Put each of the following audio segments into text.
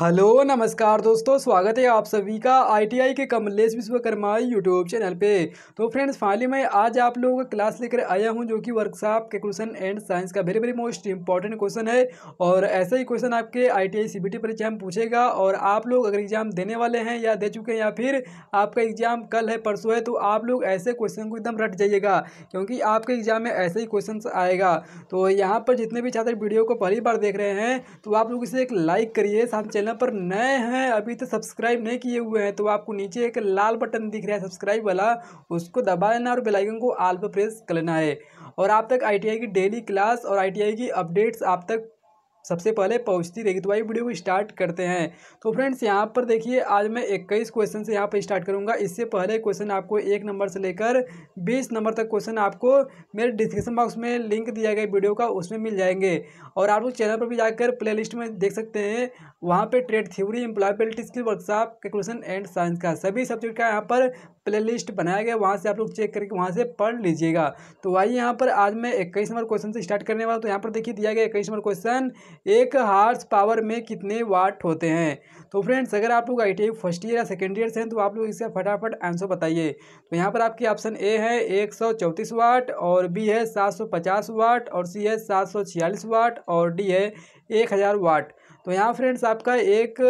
hello नमस्कार दोस्तों स्वागत है आप सभी का आईटीआई के कमलेश विश्वकर्मा यूट्यूब चैनल पे तो फ्रेंड्स फाइनली मैं आज आप लोगों का क्लास लेकर आया हूं जो कि वर्कशॉप के क्वेश्चन एंड साइंस का very very most important question है और ऐसा ही क्वेश्चन आपके आईटीआई सीबीटी परीक्षा में पूछेगा और आप लोग अगर एग्जाम देने वाले हैं या दे चुके हैं या फिर आपका एग्जाम कल है परसों है तो आप लोग ऐसे क्वेश्चन को एकदम रट जाइएगा क्योंकि आपके एग्जाम में ऐसे ही क्वेश्चन आएगा तो यहाँ पर जितने भी छात्र वीडियो को पहली बार देख रहे हैं तो आप लोग इसे एक लाइक करिए साथ चैनल चैनल पर नए हैं अभी तो सब्सक्राइब नहीं किए हुए हैं तो आपको नीचे एक लाल बटन दिख रहा है सब्सक्राइब वाला उसको दबा लेना और बेलाइकन को आल पर प्रेस कर लेना है और आप तक आई की डेली क्लास और आई की अपडेट्स आप तक सबसे पहले पहुंचती रहेगी तो भाई वीडियो को स्टार्ट करते हैं तो फ्रेंड्स यहाँ पर देखिए आज मैं इक्कीस क्वेश्चन से यहाँ पर स्टार्ट करूँगा इससे पहले क्वेश्चन आपको एक नंबर से लेकर बीस नंबर तक क्वेश्चन आपको मेरे डिस्क्रिप्शन बॉक्स में लिंक दिया गया वीडियो का उसमें मिल जाएंगे और आप लोग चैनल पर भी जाकर प्लेलिस्ट में देख सकते हैं वहाँ पर trade theory employability skill workshop calculation and science का सभी सब्जेक्ट का यहाँ पर प्ले लिस्ट बनाया गया वहाँ से आप लोग चेक करके वहाँ से पढ़ लीजिएगा तो आइए यहाँ पर आज मैं इक्कीस नंबर क्वेश्चन से स्टार्ट करने वाला तो यहाँ पर देखिए दिया गया इक्कीस नंबर क्वेश्चन एक हार्स पावर में कितने वाट होते हैं तो फ्रेंड्स अगर आप लोग आई फर्स्ट ईयर या सेकेंड ईयर से हैं तो आप लोग इसका फटाफट आंसर बताइए तो यहाँ पर आपकी ऑप्शन ए है एक वाट और बी है सात वाट और सी है सात वाट और डी है एक हज़ार वाट तो यहाँ फ्रेंड्स आपका एक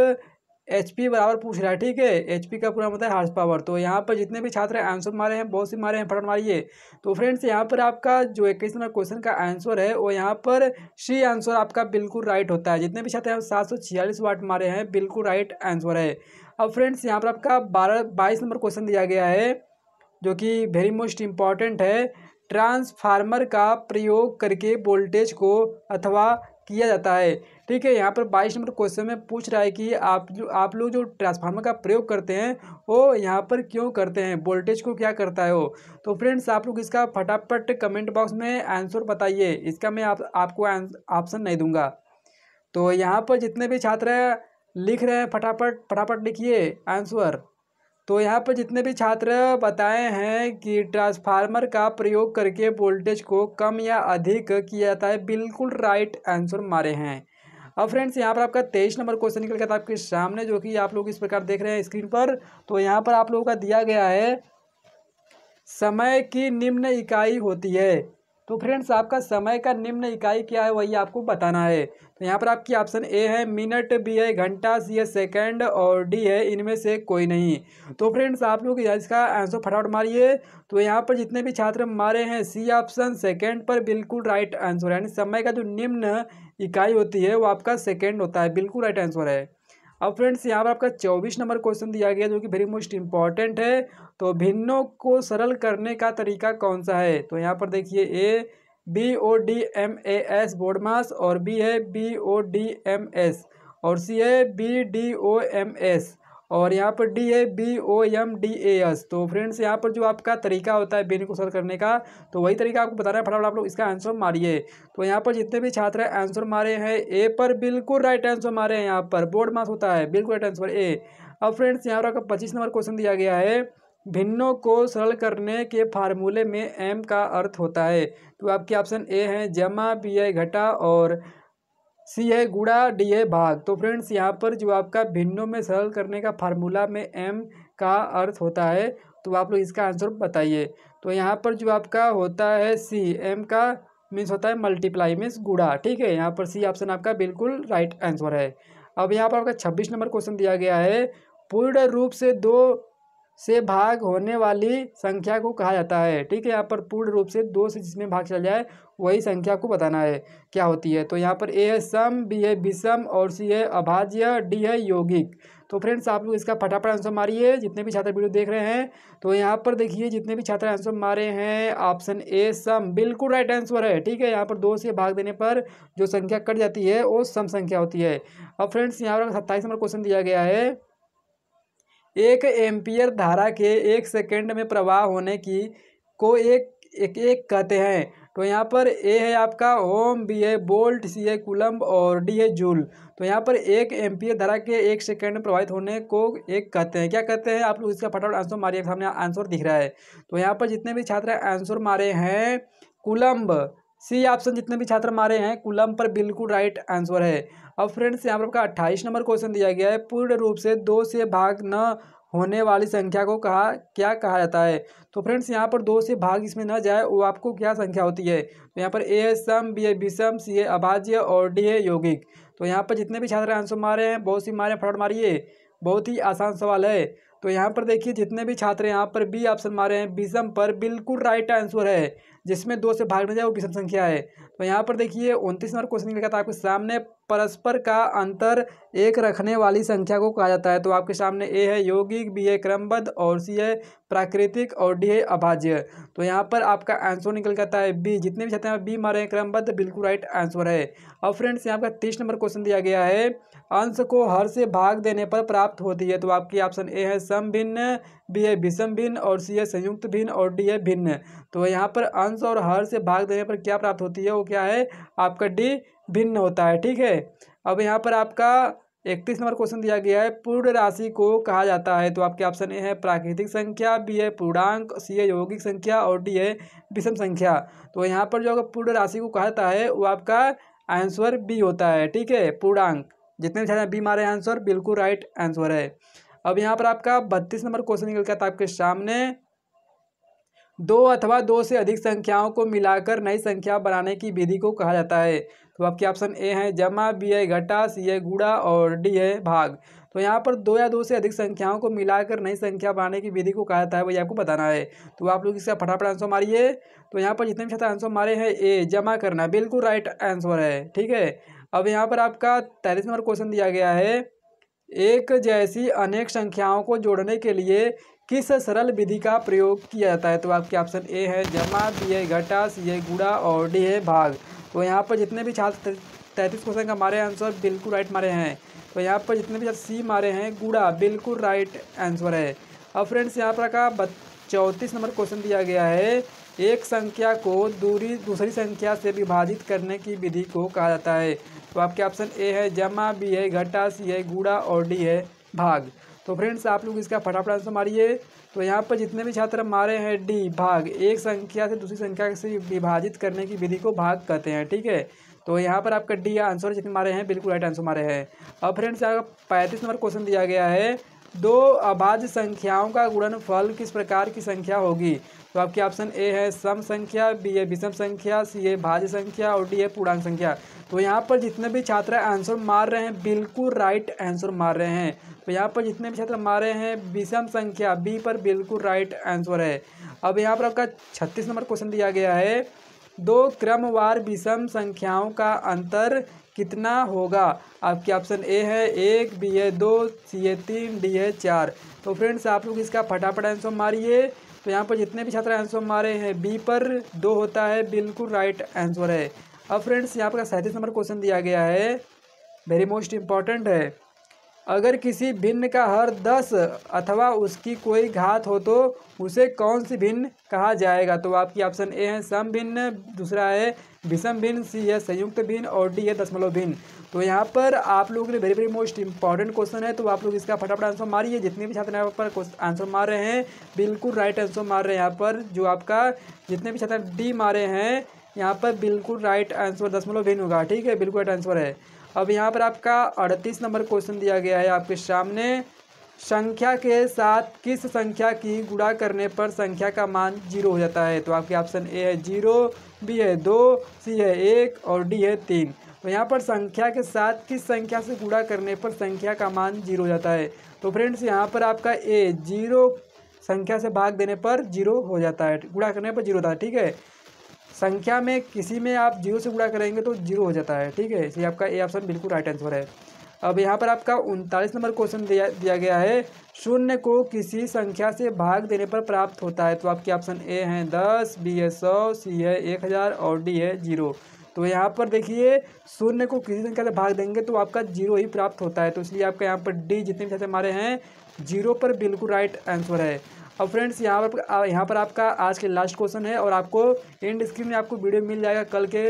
एच पी बराबर पूछ रहा है ठीक है एच पी का पूरा मतलब हार्स पावर तो यहाँ पर जितने भी छात्र आंसर मारे हैं बहुत से मारे हैं फटन मारिए तो फ्रेंड्स यहाँ पर आपका जो इक्कीस नंबर क्वेश्चन का आंसर है वो यहाँ पर सी आंसर आपका बिल्कुल राइट होता है जितने भी छात्र हैं सात सौ छियालीस वाट मारे हैं बिल्कुल राइट आंसर है अब फ्रेंड्स यहाँ पर आपका बारह बाईस नंबर क्वेश्चन दिया गया है जो कि वेरी मोस्ट इम्पॉर्टेंट है ट्रांसफार्मर का प्रयोग करके वोल्टेज को अथवा किया जाता है ठीक है यहाँ पर बाईस नंबर क्वेश्चन में पूछ रहा है कि आप जो आप लोग जो ट्रांसफार्मर का प्रयोग करते हैं वो यहाँ पर क्यों करते हैं वोल्टेज को क्या करता है वो तो फ्रेंड्स आप लोग इसका फटाफट कमेंट बॉक्स में आंसर बताइए इसका मैं आप, आपको ऑप्शन नहीं दूंगा तो यहाँ पर जितने भी छात्र लिख रहे हैं फटाफट फटाफट लिखिए आंसर तो यहाँ पर जितने भी छात्र बताए हैं कि ट्रांसफार्मर का प्रयोग करके वोल्टेज को कम या अधिक किया जाता है बिल्कुल राइट आंसर मारे हैं अब फ्रेंड्स यहाँ पर आपका तेईस नंबर क्वेश्चन निकल गया था आपके सामने जो कि आप लोग इस प्रकार देख रहे हैं स्क्रीन पर तो यहाँ पर आप लोगों का दिया गया है समय की निम्न इकाई होती है तो फ्रेंड्स आपका समय का निम्न इकाई क्या है वही आपको बताना है तो यहाँ पर आपकी ऑप्शन ए है मिनट बी है घंटा सी है सेकेंड और डी है इनमें से कोई नहीं तो फ्रेंड्स आप लोग इसका आंसर फटाफट मारिए तो यहाँ पर जितने भी छात्र मारे हैं सी ऑप्शन सेकेंड पर बिल्कुल राइट आंसर यानी समय का जो निम्न इकाई होती है वो आपका सेकेंड होता है बिल्कुल राइट आंसर है अब फ्रेंड्स यहाँ पर आपका चौबीस नंबर क्वेश्चन दिया गया जो कि वेरी मोस्ट इंपॉर्टेंट है तो भिन्नों को सरल करने का तरीका कौन सा है तो यहाँ पर देखिए A B O D M A S BODMAS और बी है B O D M S और सी है B D O M S और यहाँ पर डी है B O M D A S तो फ्रेंड्स यहाँ पर जो आपका तरीका होता है बेन को सर करने का तो वही तरीका आपको बता रहे हैं फटाफट आप लोग इसका आंसर मारिए तो यहाँ पर जितने भी छात्र आंसर मारे हैं ए पर बिल्कुल राइट आंसर मारे हैं यहाँ पर बोर्ड मास होता है बिल्कुल राइट आंसर ए अब फ्रेंड्स यहाँ पर आपका पच्चीस नंबर क्वेश्चन दिया गया है भिन्नों को सरल करने के फार्मूले में एम का अर्थ होता है तो आपके ऑप्शन ए हैं जमा बी घटा और सी है गुड़ा डी है भाग तो फ्रेंड्स यहाँ पर जो आपका भिन्नों में सरल करने का फार्मूला में एम का अर्थ होता है तो आप लोग इसका आंसर बताइए तो यहाँ पर जो आपका होता है सी एम का मीन्स होता है मल्टीप्लाई मीन्स गुड़ा ठीक है यहाँ पर सी ऑप्शन आपका बिल्कुल राइट आंसर है अब यहाँ पर आपका छब्बीस नंबर क्वेश्चन दिया गया है पूर्ण रूप से दो से भाग होने वाली संख्या को कहा जाता है ठीक है यहाँ पर पूर्ण रूप से दो से जिसमें भाग चला जाए वही संख्या को बताना है क्या होती है तो यहाँ पर ए है सम बी है विषम और सी है अभाज्य डी है यौगिक तो फ्रेंड्स आप लोग इसका फटाफट आंसर मारिए जितने भी छात्र वीडियो देख रहे हैं तो यहाँ पर देखिए जितने भी छात्र आंसर मारे हैं ऑप्शन ए सम बिल्कुल राइट आंसर है ठीक है यहाँ पर दो से भाग देने पर जो संख्या कट जाती है वो सम संख्या होती है अब फ्रेंड्स यहाँ पर सत्ताईस नंबर क्वेश्चन दिया गया है एक एम्पियर धारा के एक सेकेंड में प्रवाह होने की को एक एक एक कहते हैं तो यहाँ पर ए है आपका ओम बी है बोल्ट सी है कुलम्ब और डी है जूल तो यहाँ पर एक एम्पियर धारा के एक सेकंड में प्रवाहित होने को एक कहते हैं क्या कहते हैं आप लोग इसका फटाफट आंसर मारिए सामने आंसर दिख रहा है तो यहाँ पर जितने भी छात्र आंसर मारे हैं कुलम्ब सी ऑप्शन जितने भी छात्र मारे हैं कुलम पर बिल्कुल राइट आंसर है अब फ्रेंड्स यहाँ पर आपका अट्ठाईस नंबर क्वेश्चन दिया गया है पूर्ण रूप से दो से भाग न होने वाली संख्या को कहा क्या कहा जाता है तो फ्रेंड्स यहाँ पर दो से भाग इसमें न जाए वो आपको क्या संख्या होती है तो यहाँ पर ए है सम बी है विषम सी है अभाज्य और डी है यौगिक तो यहाँ पर जितने भी छात्र आंसर मारे हैं बहुत सी मारे फटाफट मारिए बहुत ही आसान सवाल है तो यहाँ पर देखिए जितने भी छात्र यहाँ पर बी ऑप्शन मारे हैं विषम पर बिल्कुल राइट आंसर है जिसमें दो से भाग में जाए वो विषम संख्या है तो यहाँ पर देखिए उनतीस नंबर क्वेश्चन लिखा था आपके सामने परस्पर का अंतर एक रखने वाली संख्या को कहा जाता है तो आपके सामने ए है यौगिक बी है क्रमबद्ध और सी है प्राकृतिक और डी है अभाज्य तो यहाँ पर आपका आंसर निकल जाता है बी जितने भी छात्र हैं बी मारे हैं क्रमबद्ध बिल्कुल राइट आंसर है अब फ्रेंड्स यहाँ का तीस नंबर क्वेश्चन दिया गया है अंश को हर से भाग देने पर प्राप्त होती है तो आपकी ऑप्शन ए है समभिन्न बी है विषम भिन्न और सी है संयुक्त भिन्न और डी है भिन्न तो यहाँ पर अंश और हर से भाग देने पर क्या प्राप्त होती है वो क्या है आपका डी भिन्न होता है ठीक है अब यहाँ पर आपका इकतीस नंबर क्वेश्चन दिया गया है पूर्ण राशि को कहा जाता है तो आपके ऑप्शन ए है प्राकृतिक संख्या बी है पूर्णांक सी है यौगिक संख्या और डी है विषम संख्या तो यहाँ पर जो पूर्ण राशि को कहा जाता है वो आपका आंसर बी होता है ठीक है पूर्णांक जितने भी बी मारे आंसर बिल्कुल राइट आंसर है अब यहाँ पर आपका बत्तीस नंबर क्वेश्चन निकल गया था आपके सामने दो अथवा दो से अधिक संख्याओं को मिलाकर नई संख्या बनाने की विधि को कहा जाता है तो आपके ऑप्शन ए है जमा बी है घटा सी है गुड़ा और डी है भाग तो यहाँ पर दो या दो से अधिक संख्याओं को मिलाकर नई संख्या बनाने की विधि को कहा जाता है वही आपको बताना है तो आप लोग इसका फटाफट आंसर मारिए तो यहाँ पर जितने भी छात्र आंसर मारे हैं ए जमा करना बिल्कुल राइट आंसर है ठीक है अब यहाँ पर आपका तैतीस नंबर क्वेश्चन दिया गया है एक जैसी अनेक संख्याओं को जोड़ने के लिए किस सरल विधि का प्रयोग किया जाता है तो आपके ऑप्शन ए है जमा बी है घटा सी है गुड़ा और डी है भाग तो यहाँ पर जितने भी छात्र तैंतीस क्वेश्चन का हमारे आंसर बिल्कुल राइट मारे हैं तो यहाँ पर जितने भी छात्र सी मारे हैं गुड़ा बिल्कुल राइट आंसर है अब फ्रेंड्स यहाँ पर का चौंतीस नंबर क्वेश्चन दिया गया है एक संख्या को दूरी दूसरी संख्या से विभाजित करने की विधि को कहा जाता है तो आपके ऑप्शन ए है जमा बी है घटा सी है गुड़ा और डी है भाग तो फ्रेंड्स आप लोग इसका फटाफट आंसर मारिए तो यहाँ पर जितने भी छात्र मारे हैं डी भाग एक संख्या से दूसरी संख्या से विभाजित करने की विधि को भाग कहते हैं ठीक है तो यहाँ पर आपका डी आंसर जितने मारे हैं बिल्कुल राइट आंसर मारे हैं अब फ्रेंड्स आपका पैंतीस नंबर क्वेश्चन दिया गया है दो अभाज्य संख्याओं का गुणनफल किस प्रकार की संख्या होगी तो आपके ऑप्शन ए है सम संख्या बी है विषम संख्या सी है भाज्य संख्या और डी है पूर्णांक संख्या तो यहाँ पर जितने भी छात्र आंसर मार रहे हैं बिल्कुल राइट आंसर मार रहे हैं तो यहाँ पर जितने भी छात्र मार रहे हैं विषम संख्या बी पर बिल्कुल राइट आंसर है अब यहाँ पर आपका छत्तीस नंबर क्वेश्चन दिया गया है दो क्रमवार विषम संख्याओं का अंतर कितना होगा आपके ऑप्शन ए है एक बी है दो सी है तीन डी है चार तो फ्रेंड्स आप लोग इसका फटाफट आंसर मारिए तो यहाँ पर जितने भी छात्र आंसर मारे हैं बी पर दो होता है बिल्कुल राइट आंसर है अब फ्रेंड्स यहाँ पर सैंतीस नंबर क्वेश्चन दिया गया है वेरी मोस्ट इंपॉर्टेंट है अगर किसी भिन्न का हर दस अथवा उसकी कोई घात हो तो उसे कौन सी भिन्न कहा जाएगा तो आपकी ऑप्शन ए है सम भिन्न दूसरा है विषम भिन्न सी है संयुक्त भिन्न और डी है दशमलव भिन्न तो यहाँ पर आप लोगों के लिए very very most important question है तो आप लोग इसका फटाफट आंसर मारिए जितने भी छात्र यहाँ पर आंसर मार रहे हैं बिल्कुल राइट आंसर मार रहे हैं यहाँ पर जो आपका जितने भी छात्र डी मारे हैं यहाँ पर बिल्कुल राइट आंसर दशमलव भिन्न होगा ठीक है बिल्कुल राइट आंसर है अब यहाँ पर आपका अड़तीस नंबर क्वेश्चन दिया गया है आपके सामने संख्या के साथ किस संख्या की गुड़ा करने पर संख्या का मान जीरो हो जाता है तो आपके ऑप्शन ए है जीरो बी है दो सी है एक और डी है तीन तो यहाँ पर संख्या के साथ किस संख्या से गुड़ा करने पर संख्या का मान जीरो हो जाता है तो फ्रेंड्स यहाँ पर आपका ए जीरो संख्या से भाग देने पर जीरो हो जाता है गुड़ा करने पर जीरो होता है ठीक है संख्या में किसी में आप जीरो से गुणा करेंगे तो जीरो हो जाता है ठीक है इसलिए आपका ए ऑप्शन बिल्कुल राइट आंसर है अब यहाँ पर आपका उनतालीस नंबर क्वेश्चन दिया दिया गया है शून्य को किसी संख्या से भाग देने पर प्राप्त होता है तो आपके ऑप्शन ए हैं दस बी है सौ सी है एक हज़ार और डी है जीरो तो यहाँ पर देखिए शून्य को किसी संख्या से भाग देंगे तो आपका जीरो ही प्राप्त होता है तो इसलिए आपका यहाँ पर डी जितने भी हमारे हैं जीरो पर बिल्कुल राइट आंसर है अब फ्रेंड्स यहाँ पर यहाँ पर आपका आज के लास्ट क्वेश्चन है और आपको एंड स्क्रीन में आपको वीडियो मिल जाएगा कल के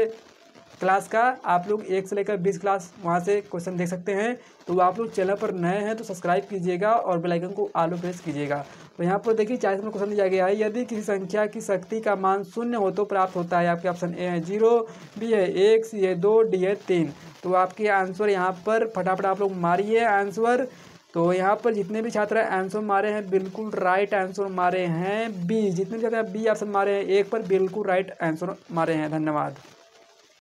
क्लास का आप लोग एक से लेकर बीस क्लास वहाँ से क्वेश्चन देख सकते हैं तो आप लोग चैनल पर नए हैं तो सब्सक्राइब कीजिएगा और बेलाइकन को आलो प्रेस कीजिएगा तो यहाँ पर देखिए चालीस में क्वेश्चन दिया गया है यदि किसी संख्या की शक्ति का मान शून्य हो तो प्राप्त होता है आपके ऑप्शन ए है जीरो बी है एक सी है दो डी है तीन तो आपके आंसर यहाँ पर फटाफट आप लोग मारिए आंसर तो यहाँ पर जितने भी छात्र आंसर मारे हैं बिल्कुल राइट आंसर मारे हैं बी जितने भी छात्र बी ऑप्शन मारे हैं एक पर बिल्कुल राइट आंसर मारे हैं धन्यवाद